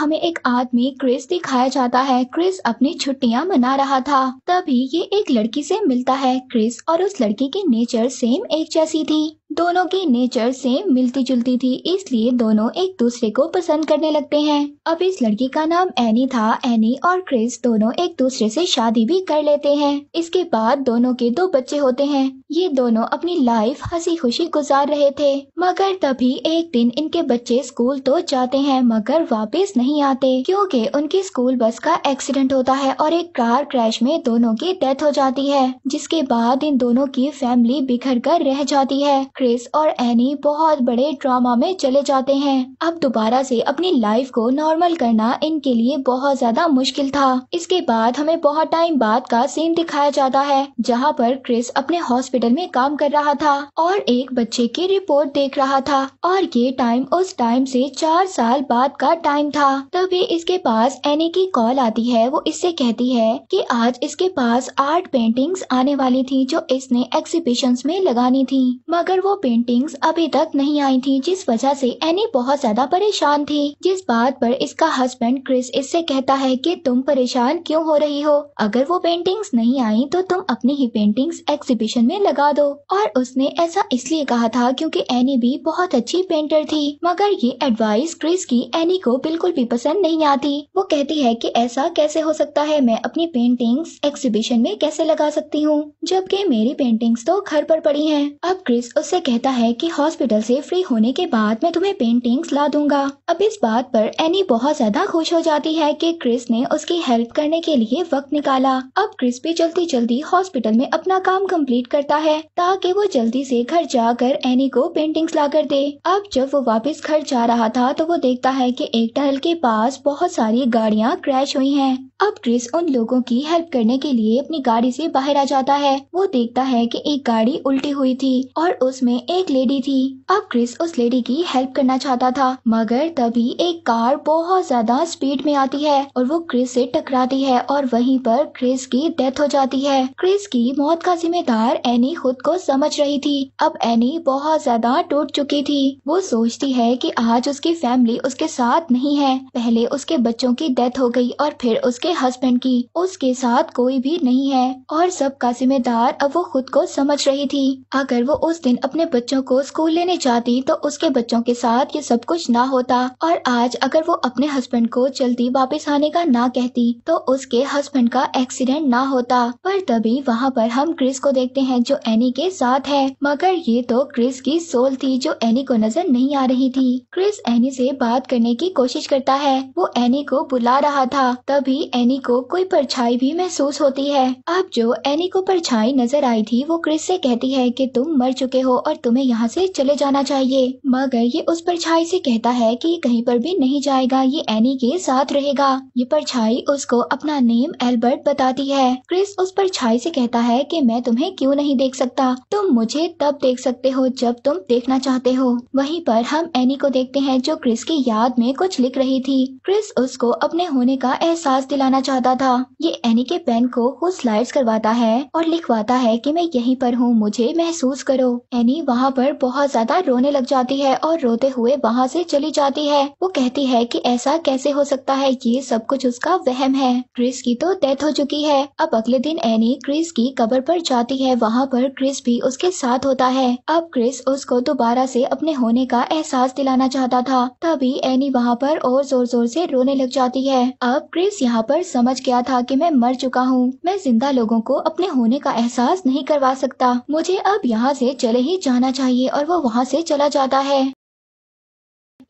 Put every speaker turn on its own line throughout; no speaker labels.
हमें एक आदमी क्रिस दिखाया जाता है क्रिस अपनी छुट्टियां मना रहा था तभी ये एक लड़की से मिलता है क्रिस और उस लड़की की नेचर सेम एक जैसी थी दोनों की नेचर से मिलती जुलती थी इसलिए दोनों एक दूसरे को पसंद करने लगते हैं अब इस लड़की का नाम एनी था एनी और क्रिस दोनों एक दूसरे से शादी भी कर लेते हैं इसके बाद दोनों के दो बच्चे होते हैं ये दोनों अपनी लाइफ हंसी खुशी गुजार रहे थे मगर तभी एक दिन इनके बच्चे स्कूल तो जाते हैं मगर वापिस नहीं आते क्यूँकी उनकी स्कूल बस का एक्सीडेंट होता है और एक कार क्रैश में दोनों की डेथ हो जाती है जिसके बाद इन दोनों की फैमिली बिखर कर रह जाती है क्रिस और एनी बहुत बड़े ड्रामा में चले जाते हैं अब दोबारा से अपनी लाइफ को नॉर्मल करना इनके लिए बहुत ज्यादा मुश्किल था इसके बाद हमें बहुत टाइम बाद का सीन दिखाया जाता है जहाँ पर क्रिस अपने हॉस्पिटल में काम कर रहा था और एक बच्चे की रिपोर्ट देख रहा था और ये टाइम उस टाइम से चार साल बाद का टाइम था तभी इसके पास एनी की कॉल आती है वो इससे कहती है कि आज इसके पास आर्ट पेंटिंग्स आने वाली थी जो इसने एग्जीबिशन में लगानी थी मगर वो वो पेंटिंग्स अभी तक नहीं आई थी जिस वजह से एनी बहुत ज्यादा परेशान थी जिस बात पर इसका हस्बैंड क्रिस इससे कहता है कि तुम परेशान क्यों हो रही हो अगर वो पेंटिंग्स नहीं आई तो तुम अपनी ही पेंटिंग्स एग्जीबिशन में लगा दो और उसने ऐसा इसलिए कहा था क्योंकि एनी भी बहुत अच्छी पेंटर थी मगर ये एडवाइस क्रिस की एनी को बिल्कुल भी पसंद नहीं आती वो कहती है कि ऐसा कैसे हो सकता है मैं अपनी पेंटिंग्स एग्जीबिशन में कैसे लगा सकती हूँ जबकि मेरी पेंटिंग्स तो घर पर पड़ी हैं अब क्रिस उससे उसे कहता है कि हॉस्पिटल से फ्री होने के बाद मैं तुम्हें पेंटिंग्स ला दूंगा अब इस बात पर एनी बहुत ज्यादा खुश हो जाती है कि क्रिस ने उसकी हेल्प करने के लिए वक्त निकाला अब क्रिस भी जल्दी जल्दी हॉस्पिटल में अपना काम कंप्लीट करता है ताकि वो जल्दी से घर जाकर एनी को पेंटिंग्स ला कर दे अब जब वो वापस घर जा रहा था तो वो देखता है कि एक टहल के पास बहुत सारी गाड़ियाँ क्रैश हुई है अब क्रिस उन लोगों की हेल्प करने के लिए अपनी गाड़ी से बाहर आ जाता है वो देखता है कि एक गाड़ी उल्टी हुई थी और उसमें में एक लेडी थी अब क्रिस उस लेडी की हेल्प करना चाहता था मगर तभी एक कार बहुत ज्यादा स्पीड में आती है और वो क्रिस से टकराती है और वहीं पर क्रिस की डेथ हो जाती है क्रिस की मौत का जिम्मेदार एनी खुद को समझ रही थी अब एनी बहुत ज्यादा टूट चुकी थी वो सोचती है की आज उसकी फैमिली उसके साथ नहीं है पहले उसके बच्चों की डेथ हो गई और फिर उसके हस्बैंड की उसके साथ कोई भी नहीं है और सबका जिम्मेदार अब वो खुद को समझ रही थी अगर वो उस दिन अपने अपने बच्चों को स्कूल लेने जाती तो उसके बच्चों के साथ ये सब कुछ ना होता और आज अगर वो अपने हस्बैंड को जल्दी वापस आने का ना कहती तो उसके हस्बैंड का एक्सीडेंट ना होता पर तभी वहाँ पर हम क्रिस को देखते हैं जो एनी के साथ है मगर ये तो क्रिस की सोल थी जो एनी को नजर नहीं आ रही थी क्रिस एनी से बात करने की कोशिश करता है वो एनी को बुला रहा था तभी एनी को कोई परछाई भी महसूस होती है अब जो एनी को परछाई नजर आई थी वो क्रिस से कहती है कि तुम मर चुके हो और तुम्हें यहाँ से चले जाना चाहिए मगर ये उस परछाई से कहता है कि कहीं पर भी नहीं जाएगा ये एनी के साथ रहेगा ये परछाई उसको अपना नेम एल्बर्ट बताती है क्रिस उस परछाई से कहता है कि मैं तुम्हें क्यों नहीं देख सकता तुम मुझे तब देख सकते हो जब तुम देखना चाहते हो वहीं पर हम एनी को देखते हैं जो क्रिस की याद में कुछ लिख रही थी क्रिस उसको अपने होने का एहसास दिलाना चाहता था ये एनी के पेन को खुद करवाता है और लिखवाता है कि मैं यहीं पर हूँ मुझे महसूस करो एनी मिनी वहाँ पर बहुत ज्यादा रोने लग जाती है और रोते हुए वहाँ से चली जाती है वो कहती है कि ऐसा कैसे हो सकता है ये सब कुछ उसका वहम है क्रिस की तो डेथ हो चुकी है अब अगले दिन एनी क्रिस की कबर पर जाती है वहाँ पर क्रिस भी उसके साथ होता है अब क्रिस उसको दोबारा से अपने होने का एहसास दिलाना चाहता था तभी एनी वहाँ पर और जोर जोर से रोने लग जाती है अब क्रिस यहाँ पर समझ गया था कि मैं मर चुका हूँ मैं जिंदा लोगों को अपने होने का एहसास नहीं करवा सकता मुझे अब यहाँ से चले ही जाना चाहिए और वह वहाँ से चला जाता है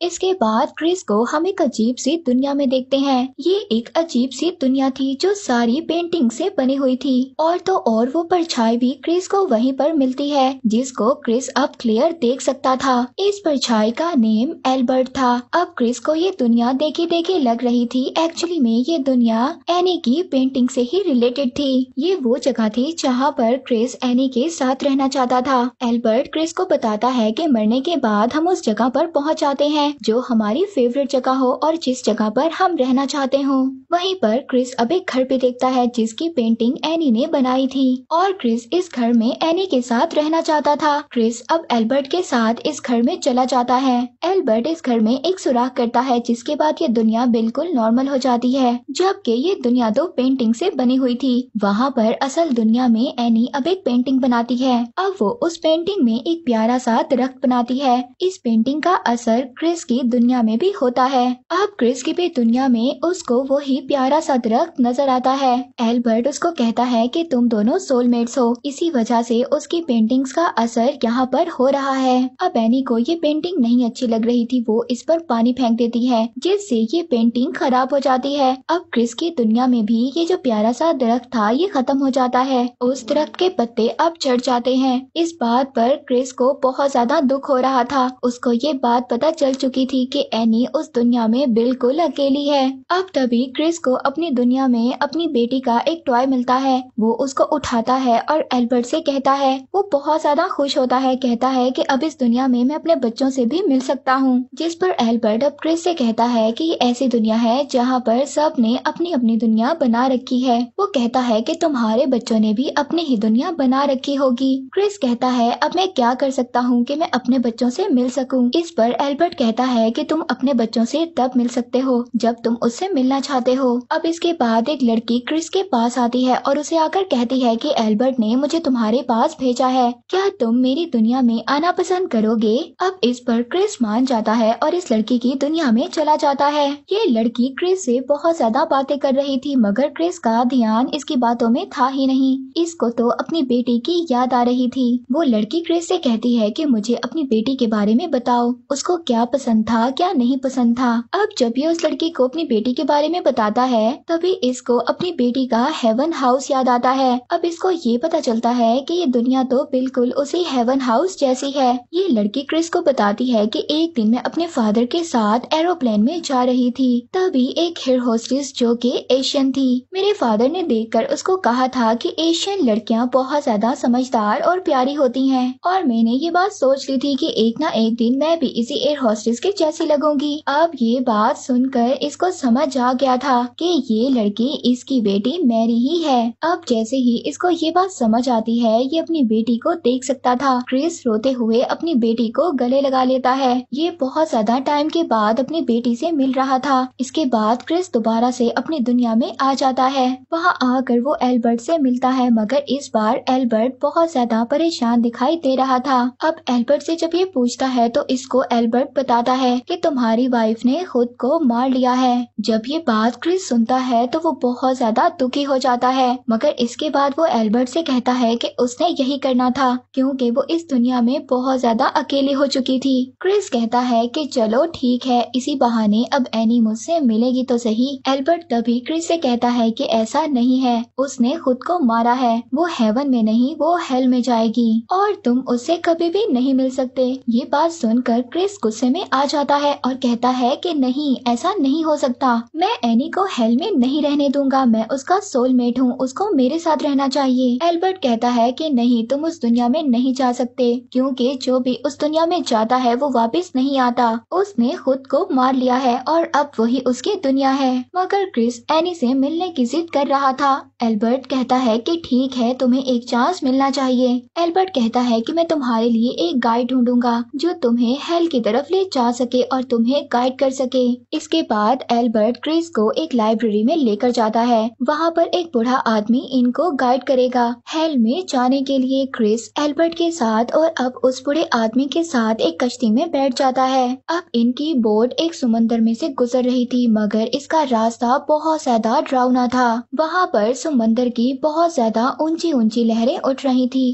इसके बाद क्रिस को हम एक अजीब सी दुनिया में देखते हैं ये एक अजीब सी दुनिया थी जो सारी पेंटिंग से बनी हुई थी और तो और वो परछाई भी क्रिस को वहीं पर मिलती है जिसको क्रिस अब क्लियर देख सकता था इस परछाई का नेम एल्बर्ट था अब क्रिस को ये दुनिया देखी देखी लग रही थी एक्चुअली में ये दुनिया एनी की पेंटिंग से ही रिलेटेड थी ये वो जगह थी जहाँ पर क्रिस एनी के साथ रहना चाहता था एल्बर्ट क्रिस को बताता है की मरने के बाद हम उस जगह पर पहुँच जाते हैं जो हमारी फेवरेट जगह हो और जिस जगह पर हम रहना चाहते हो वहीं पर क्रिस अब एक घर पे देखता है जिसकी पेंटिंग एनी ने बनाई थी और क्रिस इस घर में एनी के साथ रहना चाहता था क्रिस अब एल्बर्ट के साथ इस घर में चला जाता है एल्बर्ट इस घर में एक सुराख करता है जिसके बाद ये दुनिया बिल्कुल नॉर्मल हो जाती है जबकि ये दुनिया दो पेंटिंग से बनी हुई थी वहाँ पर असल दुनिया में एनी अब एक पेंटिंग बनाती है अब वो उस पेंटिंग में एक प्यारा सा दरख्त बनाती है इस पेंटिंग का असर क्रिस क्रिस की दुनिया में भी होता है अब क्रिस की भी दुनिया में उसको वो ही प्यारा सा दरख्त नजर आता है एल्बर्ट उसको कहता है कि तुम दोनों सोलमेट्स हो इसी वजह से उसकी पेंटिंग्स का असर यहाँ पर हो रहा है अब एनी को ये पेंटिंग नहीं अच्छी लग रही थी वो इस पर पानी फेंक देती है जिससे ये पेंटिंग खराब हो जाती है अब क्रिस की दुनिया में भी ये जो प्यारा सा दरख्त था ये खत्म हो जाता है उस दरख्त के पत्ते अब चढ़ जाते हैं इस बात पर क्रिस को बहुत ज्यादा दुख हो रहा था उसको ये बात पता चल चुकी चुकी थी कि एनी उस दुनिया में बिल्कुल अकेली है अब तभी क्रिस को अपनी दुनिया में अपनी बेटी का एक टॉय मिलता है वो उसको उठाता है और एल्बर्ट से कहता है वो बहुत ज्यादा खुश होता है कहता है कि अब इस दुनिया में मैं अपने बच्चों से भी मिल सकता हूँ जिस पर एल्बर्ट अब क्रिस से कहता है की ऐसी दुनिया है जहाँ पर सब ने अपनी अपनी दुनिया बना रखी है वो कहता है की तुम्हारे बच्चों ने भी अपनी ही दुनिया बना रखी होगी क्रिस कहता है अब मैं क्या कर सकता हूँ की मैं अपने बच्चों ऐसी मिल सकूँ इस पर एल्बर्ट कहता कहता है कि तुम अपने बच्चों से तब मिल सकते हो जब तुम उससे मिलना चाहते हो अब इसके बाद एक लड़की क्रिस के पास आती है और उसे आकर कहती है कि एल्बर्ट ने मुझे तुम्हारे पास भेजा है क्या तुम मेरी दुनिया में आना पसंद करोगे अब इस पर क्रिस मान जाता है और इस लड़की की दुनिया में चला जाता है ये लड़की क्रिस से बहुत ज्यादा बातें कर रही थी मगर क्रिस का ध्यान इसकी बातों में था ही नहीं इसको तो अपनी बेटी की याद आ रही थी वो लड़की क्रिस से कहती है कि मुझे अपनी बेटी के बारे में बताओ उसको क्या पसंद पसंद था क्या नहीं पसंद था अब जब ये उस लड़की को अपनी बेटी के बारे में बताता है तभी इसको अपनी बेटी का हेवन हाउस याद आता है अब इसको ये पता चलता है कि ये दुनिया तो बिल्कुल उसी हेवन हाउस जैसी है ये लड़की क्रिस को बताती है कि एक दिन मैं अपने फादर के साथ एरोप्लेन में जा रही थी तभी एक हेयर होस्टेस जो कि एशियन थी मेरे फादर ने देखकर उसको कहा था कि एशियन लड़कियां बहुत ज्यादा समझदार और प्यारी होती हैं और मैंने ये बात सोच ली थी कि एक ना एक दिन मैं भी इसी एयर होस्टेस के जैसी लगूंगी अब ये बात सुनकर इसको समझ आ गया था कि ये लड़की इसकी बेटी मैरी ही है अब जैसे ही इसको ये बात समझ आती है ये अपनी बेटी को देख सकता था क्रिस रोते हुए अपनी बेटी को गले लगा लेता है ये बहुत ज्यादा टाइम के बाद अपनी बेटी से मिल रहा था इसके बाद क्रिस दोबारा से अपनी दुनिया में आ जाता है वहाँ आकर वो एल्बर्ट से मिलता है मगर इस बार एल्बर्ट बहुत ज्यादा परेशान दिखाई दे रहा था अब एल्बर्ट से जब ये पूछता है तो इसको एल्बर्ट बता बताता है कि तुम्हारी वाइफ ने खुद को मार लिया है जब ये बात क्रिस सुनता है तो वो बहुत ज्यादा दुखी हो जाता है मगर इसके बाद वो एल्बर्ट से कहता है कि उसने यही करना था क्योंकि वो इस दुनिया में बहुत ज्यादा अकेली हो चुकी थी क्रिस कहता है कि चलो ठीक है इसी बहाने अब एनी मुझसे मिलेगी तो सही एल्बर्ट तभी क्रिस से कहता है कि ऐसा नहीं है उसने खुद को मारा है वो हेवन में नहीं वो हेल में जाएगी और तुम उससे कभी भी नहीं मिल सकते ये बात सुनकर क्रिस गुस्से में आ जाता है और कहता है कि नहीं ऐसा नहीं हो सकता मैं एनी को हेल में नहीं रहने दूंगा मैं उसका सोलमेट हूँ उसको मेरे साथ रहना चाहिए एल्बर्ट कहता है कि नहीं तुम उस दुनिया में नहीं जा सकते क्योंकि जो भी उस दुनिया में जाता है वो वापस नहीं आता उसने खुद को मार लिया है और अब वही उसकी दुनिया है मगर क्रिस एनी से मिलने की जिद कर रहा था एल्बर्ट कहता है कि ठीक है तुम्हें एक चांस मिलना चाहिए एल्बर्ट कहता है कि मैं तुम्हारे लिए एक गाइड ढूंढूंगा जो तुम्हें हेल की तरफ ले जा बचा सके और तुम्हें गाइड कर सके इसके बाद एल्बर्ट क्रिस को एक लाइब्रेरी में लेकर जाता है वहाँ पर एक बूढ़ा आदमी इनको गाइड करेगा हेल में जाने के लिए क्रिस एल्बर्ट के साथ और अब उस बूढ़े आदमी के साथ एक कश्ती में बैठ जाता है अब इनकी बोट एक समुन्दर में से गुजर रही थी मगर इसका रास्ता बहुत ज्यादा ड्राउना था वहाँ पर समुन्दर की बहुत ज्यादा ऊंची ऊंची लहरें उठ रही थी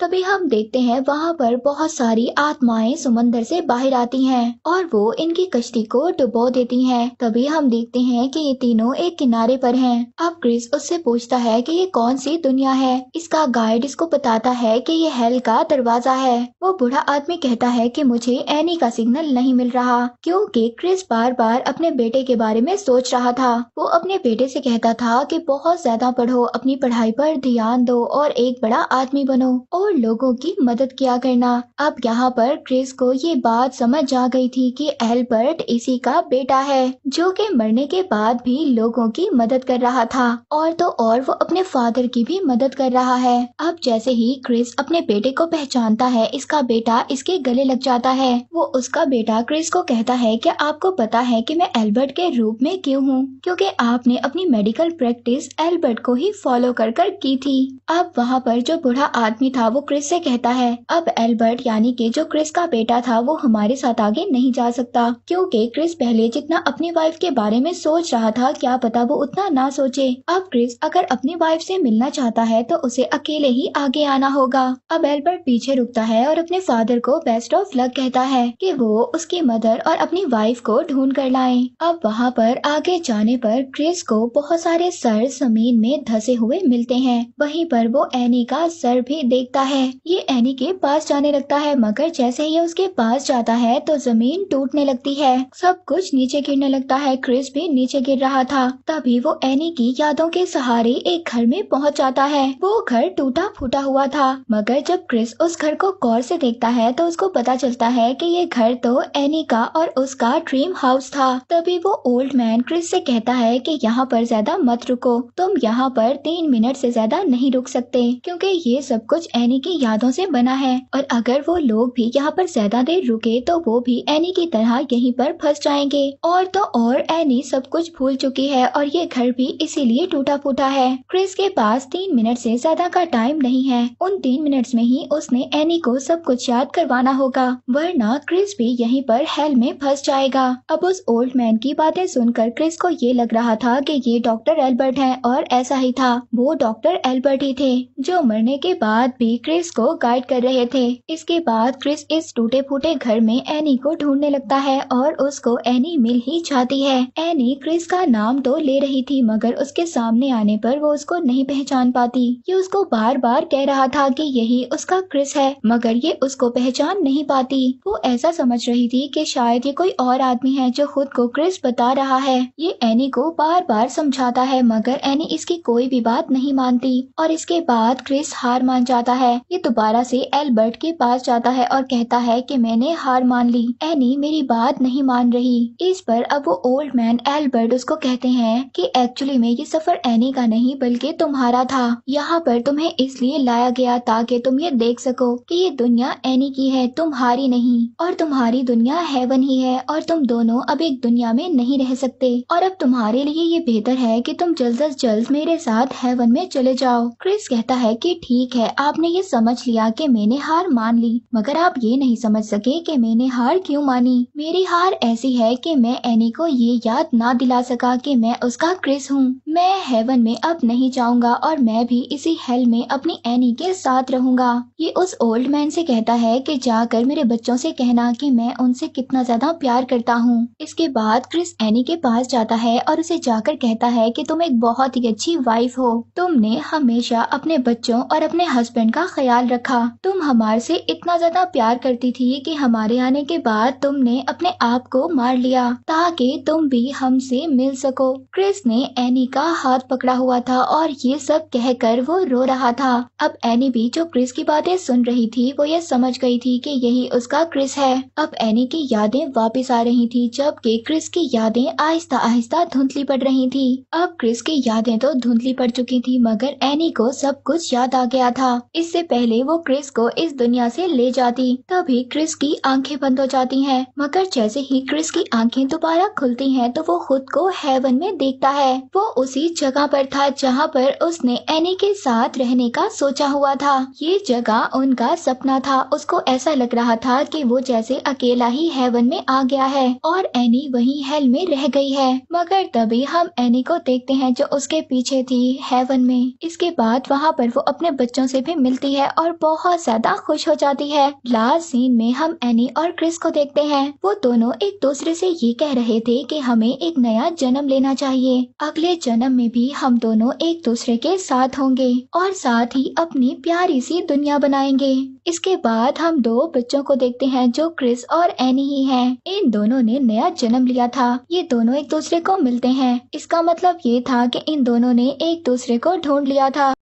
तभी हम देखते हैं वहाँ पर बहुत सारी आत्माएं समंदर से बाहर आती हैं और वो इनकी कश्ती को डुबो देती हैं। तभी हम देखते हैं कि ये तीनों एक किनारे पर हैं। अब क्रिस उससे पूछता है कि ये कौन सी दुनिया है इसका गाइड इसको बताता है कि ये हेल का दरवाजा है वो बूढ़ा आदमी कहता है कि मुझे एनी का सिग्नल नहीं मिल रहा क्योंकि क्रिस बार बार अपने बेटे के बारे में सोच रहा था वो अपने बेटे से कहता था कि बहुत ज्यादा पढ़ो अपनी पढ़ाई पर ध्यान दो और एक बड़ा आदमी बनो और और लोगों की मदद किया करना अब यहाँ पर क्रिस को ये बात समझ आ गई थी कि एल्बर्ट इसी का बेटा है जो कि मरने के बाद भी लोगों की मदद कर रहा था और तो और वो अपने फादर की भी मदद कर रहा है अब जैसे ही क्रिस अपने बेटे को पहचानता है इसका बेटा इसके गले लग जाता है वो उसका बेटा क्रिस को कहता है की आपको पता है की मैं एल्बर्ट के रूप में क्यूँ हूँ क्यूँकी आपने अपनी मेडिकल प्रैक्टिस एल्बर्ट को ही फॉलो कर कर की थी अब वहाँ पर जो बूढ़ा आदमी था वो वो क्रिस से कहता है अब एल्बर्ट यानी कि जो क्रिस का बेटा था वो हमारे साथ आगे नहीं जा सकता क्योंकि क्रिस पहले जितना अपनी वाइफ के बारे में सोच रहा था क्या पता वो उतना ना सोचे अब क्रिस अगर अपनी वाइफ से मिलना चाहता है तो उसे अकेले ही आगे आना होगा अब एल्बर्ट पीछे रुकता है और अपने फादर को बेस्ट ऑफ लक कहता है की वो उसकी मदर और अपनी वाइफ को ढूंढ कर लाए अब वहाँ पर आगे जाने पर क्रिस को बहुत सारे सर जमीन में धसे हुए मिलते हैं वहीं पर वो एनी का सर भी देखता है ये एनी के पास जाने लगता है मगर जैसे ही उसके पास जाता है तो जमीन टूटने लगती है सब कुछ नीचे गिरने लगता है क्रिस भी नीचे गिर रहा था तभी वो एनी की यादों के सहारे एक घर में पहुंच जाता है वो घर टूटा फूटा हुआ था मगर जब क्रिस उस घर को गौर से देखता है तो उसको पता चलता है कि ये घर तो एनी का और उसका ड्रीम हाउस था तभी वो ओल्ड मैन क्रिस से कहता है कि यहाँ पर ज्यादा मत रुको तुम यहाँ पर तीन मिनट से ज्यादा नहीं रुक सकते क्योंकि ये सब कुछ एनी एनी की यादों से बना है और अगर वो लोग भी यहाँ पर ज्यादा देर रुके तो वो भी एनी की तरह यहीं पर फंस जाएंगे और तो और एनी सब कुछ भूल चुकी है और ये घर भी इसीलिए टूटा फूटा है क्रिस के पास तीन मिनट से ज्यादा का टाइम नहीं है उन तीन मिनट्स में ही उसने एनी को सब कुछ याद करवाना होगा वरना क्रिस भी यहीं पर हेल में फंस जाएगा अब उस ओल्ड मैन की बातें सुनकर क्रिस को ये लग रहा था कि ये डॉक्टर एल्बर्ट है और ऐसा ही था वो डॉक्टर एल्बर्ट ही थे जो मरने के बाद भी क्रिस को गाइड कर रहे थे इसके बाद क्रिस इस टूटे फूटे घर में एनी को ढूंढने लगता है और उसको एनी मिल ही जाती है एनी क्रिस का नाम तो ले रही थी मगर उसके सामने आने पर वो उसको नहीं पहचान पाती ये उसको बार बार कह रहा था कि यही उसका क्रिस है मगर ये उसको पहचान नहीं पाती वो ऐसा समझ रही थी कि शायद ये कोई और आदमी है जो खुद को क्रिस बता रहा है ये एनी को बार बार समझाता है मगर एनी इसकी कोई भी बात नहीं मानती और इसके बाद क्रिस हार मान जाता है है ये दोबारा से एल्बर्ट के पास जाता है और कहता है कि मैंने हार मान ली एनी मेरी बात नहीं मान रही इस पर अब वो ओल्ड मैन एल्बर्ट उसको कहते हैं कि एक्चुअली में ये सफर एनी का नहीं बल्कि तुम्हारा था यहाँ पर तुम्हें इसलिए लाया गया ताकि तुम ये देख सको कि ये दुनिया एनी की है तुम्हारी नहीं और तुम्हारी दुनिया हेवन ही है और तुम दोनों अब एक दुनिया में नहीं रह सकते और अब तुम्हारे लिए ये बेहतर है कि तुम जल्द अज जल्द मेरे साथ हेवन में चले जाओ क्रिस कहता है कि ठीक है आपने ये समझ लिया कि मैंने हार मान ली मगर आप ये नहीं समझ सके कि मैंने हार क्यों मानी मेरी हार ऐसी है कि मैं एनी को ये याद ना दिला सका कि मैं उसका क्रिस हूँ मैं हेवन में अब नहीं जाऊँगा और मैं भी इसी हेल में अपनी एनी के साथ रहूँगा ये उस ओल्ड मैन से कहता है कि जाकर मेरे बच्चों से कहना कि मैं उनसे कितना ज्यादा प्यार करता हूँ इसके बाद क्रिस एनी के पास जाता है और उसे जाकर कहता है कि तुम एक बहुत ही अच्छी वाइफ हो तुमने हमेशा अपने बच्चों और अपने हस्बैंड का ख्याल रखा तुम हमारे से इतना ज्यादा प्यार करती थी कि हमारे आने के बाद तुमने अपने आप को मार लिया ताकि तुम भी हमसे मिल सको क्रिस ने एनी का हाथ पकड़ा हुआ था और ये सब कहकर वो रो रहा था अब एनी भी जो क्रिस की बातें सुन रही थी वो ये समझ गई थी कि यही उसका क्रिस है अब एनी की यादें वापस आ रही थी जबकि क्रिस की यादें आहिस्ता आहिस्ता धुंधली पड़ रही थी अब क्रिस की यादें तो धुंधली पड़ चुकी थी मगर एनी को सब कुछ याद आ गया था इससे इससे पहले वो क्रिस को इस दुनिया से ले जाती तभी क्रिस की आंखें बंद हो जाती हैं मगर जैसे ही क्रिस की आंखें दोबारा खुलती हैं तो वो खुद को हेवन में देखता है वो उसी जगह पर था जहाँ पर उसने एनी के साथ रहने का सोचा हुआ था ये जगह उनका सपना था उसको ऐसा लग रहा था की वो जैसे अकेला ही हेवन में आ गया है और एनी वही हेल में रह गई है मगर तभी हम एनी को देखते हैं जो उसके पीछे थी हेवन में इसके बाद वहाँ पर वो अपने बच्चों से भी मिलती जाती है और बहुत ज्यादा खुश हो जाती है लास्ट सीन में हम एनी और क्रिस को देखते हैं वो दोनों एक दूसरे से ये कह रहे थे कि हमें एक नया जन्म लेना चाहिए अगले जन्म में भी हम दोनों एक दूसरे के साथ होंगे और साथ ही अपनी प्यारी सी दुनिया बनाएंगे इसके बाद हम दो बच्चों को देखते हैं जो क्रिस और एनी ही है इन दोनों ने नया जन्म लिया था ये दोनों एक दूसरे को मिलते हैं इसका मतलब ये था कि इन दोनों ने एक दूसरे को ढूंढ लिया था